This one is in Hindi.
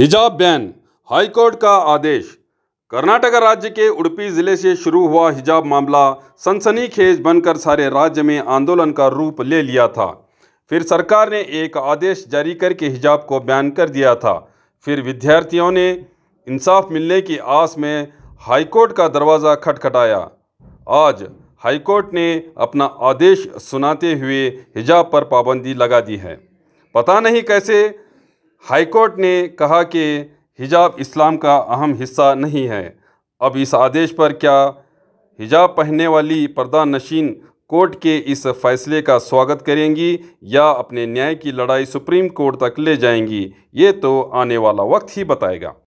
हिजाब बैन हाईकोर्ट का आदेश कर्नाटक राज्य के उड़पी जिले से शुरू हुआ हिजाब मामला सनसनीखेज बनकर सारे राज्य में आंदोलन का रूप ले लिया था फिर सरकार ने एक आदेश जारी करके हिजाब को बैन कर दिया था फिर विद्यार्थियों ने इंसाफ मिलने की आस में हाईकोर्ट का दरवाज़ा खटखटाया आज हाईकोर्ट ने अपना आदेश सुनाते हुए हिजाब पर पाबंदी लगा दी है पता नहीं कैसे हाईकोर्ट ने कहा कि हिजाब इस्लाम का अहम हिस्सा नहीं है अब इस आदेश पर क्या हिजाब पहनने वाली पर्दा नशीन कोर्ट के इस फैसले का स्वागत करेंगी या अपने न्याय की लड़ाई सुप्रीम कोर्ट तक ले जाएंगी ये तो आने वाला वक्त ही बताएगा